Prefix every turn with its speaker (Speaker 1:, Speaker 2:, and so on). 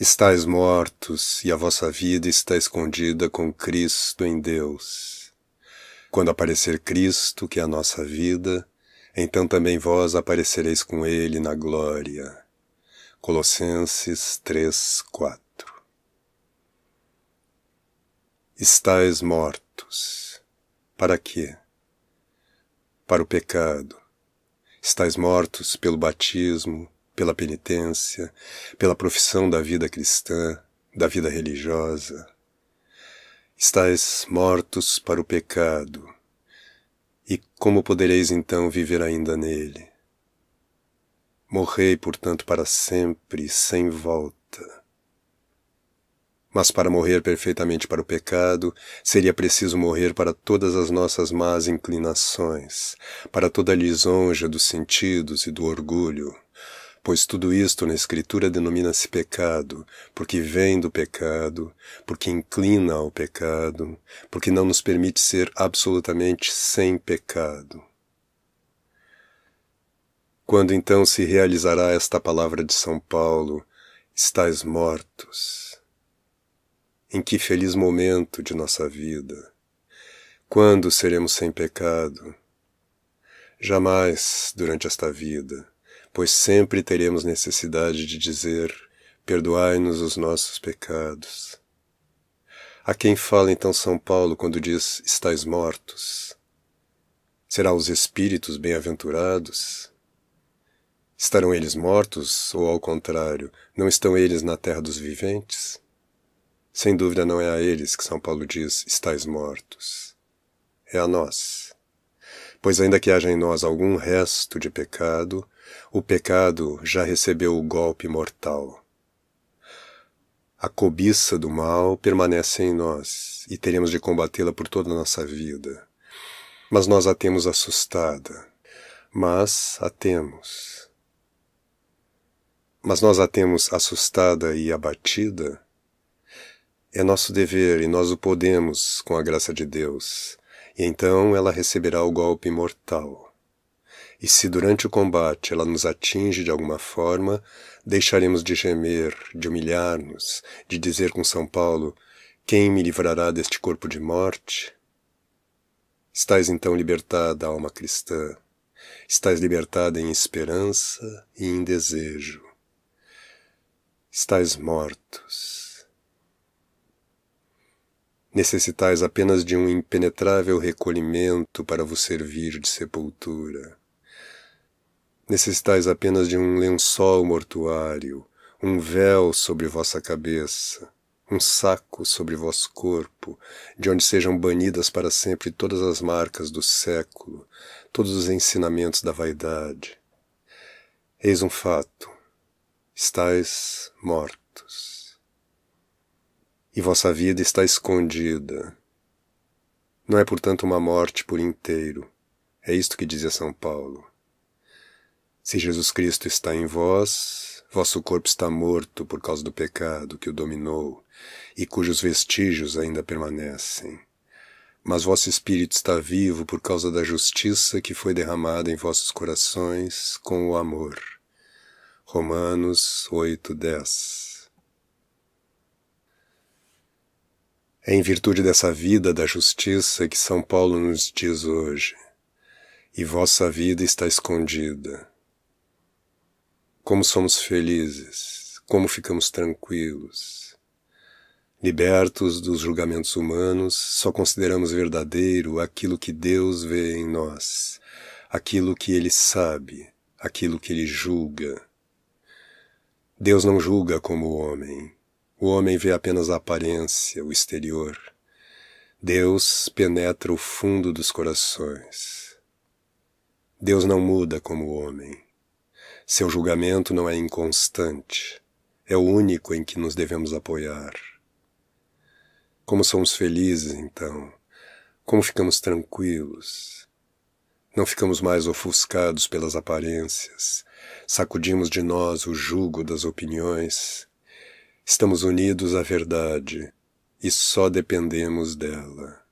Speaker 1: Estais mortos e a vossa vida está escondida com Cristo em Deus. Quando aparecer Cristo, que é a nossa vida, então também vós aparecereis com Ele na glória. Colossenses 3, 4 Estais mortos. Para quê? Para o pecado. Estais mortos pelo batismo, pela penitência, pela profissão da vida cristã, da vida religiosa. Estais mortos para o pecado, e como podereis então viver ainda nele? Morrei, portanto, para sempre, sem volta. Mas para morrer perfeitamente para o pecado, seria preciso morrer para todas as nossas más inclinações, para toda a lisonja dos sentidos e do orgulho. Pois tudo isto na Escritura denomina-se pecado, porque vem do pecado, porque inclina ao pecado, porque não nos permite ser absolutamente sem pecado. Quando então se realizará esta palavra de São Paulo, estais mortos? Em que feliz momento de nossa vida! Quando seremos sem pecado? Jamais durante esta vida pois sempre teremos necessidade de dizer: Perdoai-nos os nossos pecados. A quem fala então São Paulo quando diz: Estais mortos? Será os espíritos bem-aventurados? Estarão eles mortos, ou ao contrário, não estão eles na terra dos viventes? Sem dúvida não é a eles que São Paulo diz: Estais mortos. É a nós. Pois ainda que haja em nós algum resto de pecado, o pecado já recebeu o golpe mortal. A cobiça do mal permanece em nós e teremos de combatê-la por toda a nossa vida. Mas nós a temos assustada. Mas a temos. Mas nós a temos assustada e abatida? É nosso dever e nós o podemos com a graça de Deus. E então ela receberá o golpe mortal. E se durante o combate ela nos atinge de alguma forma, deixaremos de gemer, de humilhar-nos, de dizer com São Paulo: Quem me livrará deste corpo de morte? Estás então libertada, alma cristã. Estás libertada em esperança e em desejo. Estás mortos. Necessitais apenas de um impenetrável recolhimento para vos servir de sepultura necessitais apenas de um lençol mortuário, um véu sobre vossa cabeça, um saco sobre vosso corpo, de onde sejam banidas para sempre todas as marcas do século, todos os ensinamentos da vaidade. Eis um fato: estais mortos. E vossa vida está escondida. Não é, portanto, uma morte por inteiro. É isto que dizia São Paulo. Se Jesus Cristo está em vós, vosso corpo está morto por causa do pecado que o dominou e cujos vestígios ainda permanecem. Mas vosso espírito está vivo por causa da justiça que foi derramada em vossos corações com o amor. Romanos 8, 10. É em virtude dessa vida da justiça que São Paulo nos diz hoje: E vossa vida está escondida como somos felizes, como ficamos tranquilos. Libertos dos julgamentos humanos, só consideramos verdadeiro aquilo que Deus vê em nós, aquilo que Ele sabe, aquilo que Ele julga. Deus não julga como o homem. O homem vê apenas a aparência, o exterior. Deus penetra o fundo dos corações. Deus não muda como o homem. Seu julgamento não é inconstante, é o único em que nos devemos apoiar. Como somos felizes, então, como ficamos tranquilos. Não ficamos mais ofuscados pelas aparências, sacudimos de nós o jugo das opiniões. Estamos unidos à verdade e só dependemos dela.